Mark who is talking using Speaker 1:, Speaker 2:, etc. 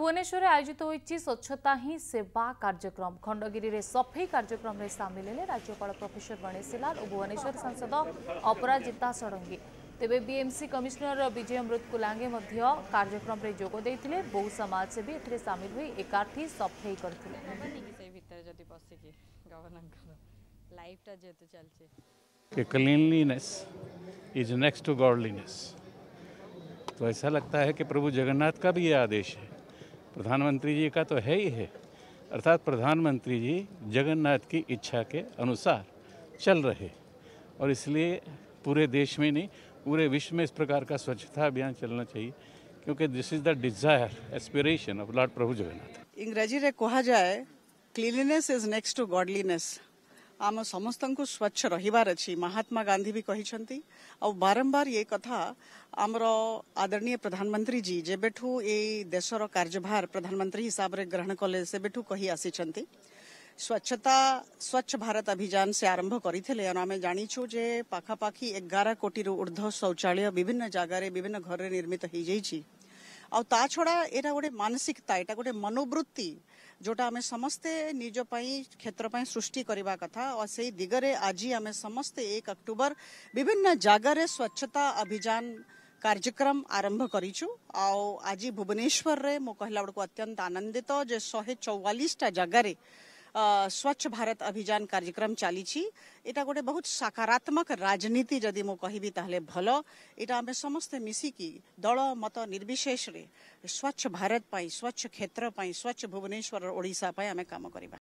Speaker 1: भुवनेश्वर आयोजित होती स्वच्छता ही सेवा कार्यक्रम खंडगिरी सफे कार्यक्रम में सामिल है राज्यपाल प्रफेसर गणेशी लाल और भुवनेश्वर सांसद अपराजिता षडंगी तेज बीएमसी कमिश्नर विजय अमृत कुलांगे कार्यक्रम में जोगदे बहु समाजसेवी ए सामिल हो एकाठी सफे कर
Speaker 2: तो ऐसा लगता है कि प्रभु जगन्नाथ का भी यह आदेश है प्रधानमंत्री जी का तो है ही है अर्थात प्रधानमंत्री जी जगन्नाथ की इच्छा के अनुसार चल रहे और इसलिए पूरे देश में नहीं पूरे विश्व में इस प्रकार का स्वच्छता अभियान चलना चाहिए क्योंकि this is the desire aspiration of lord Prabhu Jagannath
Speaker 3: इंग्रेजी रे कहा जाए cleanliness is next to godliness आम समस्त स्वच्छ रही महात्मा गांधी भी कही बारंबार ये कथा आमर आदरणीय प्रधानमंत्री जी जब ये देशर कार्यभार प्रधानमंत्री हिसाब से ग्रहण कले से कही आसी स्वच्छता स्वच्छ भारत अभियान से आरंभ करते आम जे पाखापाखि एगार कोटी ऊर्ध शौचालय विभिन्न जगह विभिन्न घर निर्मित हो जाइए ଆଉ ତା ଛଡ଼ା ଏଇଟା ଗୋଟେ ମାନସିକତା ଏଇଟା ଗୋଟେ ମନୋବୃତ୍ତି ଯେଉଁଟା ଆମେ ସମସ୍ତେ ନିଜ ପାଇଁ କ୍ଷେତ୍ର ପାଇଁ ସୃଷ୍ଟି କରିବା କଥା ଆଉ ସେଇ ଦିଗରେ ଆଜି ଆମେ ସମସ୍ତେ ଏକ ଅକ୍ଟୋବର ବିଭିନ୍ନ ଜାଗାରେ ସ୍ୱଚ୍ଛତା ଅଭିଯାନ କାର୍ଯ୍ୟକ୍ରମ ଆରମ୍ଭ କରିଛୁ ଆଉ ଆଜି ଭୁବନେଶ୍ୱରରେ ମୁଁ କହିଲା ବେଳକୁ ଅତ୍ୟନ୍ତ ଆନନ୍ଦିତ ଯେ ଶହେ ଚଉରାଳିଶଟା ଜାଗାରେ स्वच्छ भारत अभियान कार्यक्रम चली এটা গোটে বহুত সাকারাৎমক রাজনীতি যদি মু কহিবি তাহলে ভাল এটা আমি সমস্তে মিশিকি দল মত নির্বিশেষে স্বচ্ছ ভারত পাই স্বচ্ছ ক্ষেত্র পাই স্বচ্ছ ভুবনেশ্বর ওড়িশা পাই আমি কাম করিবা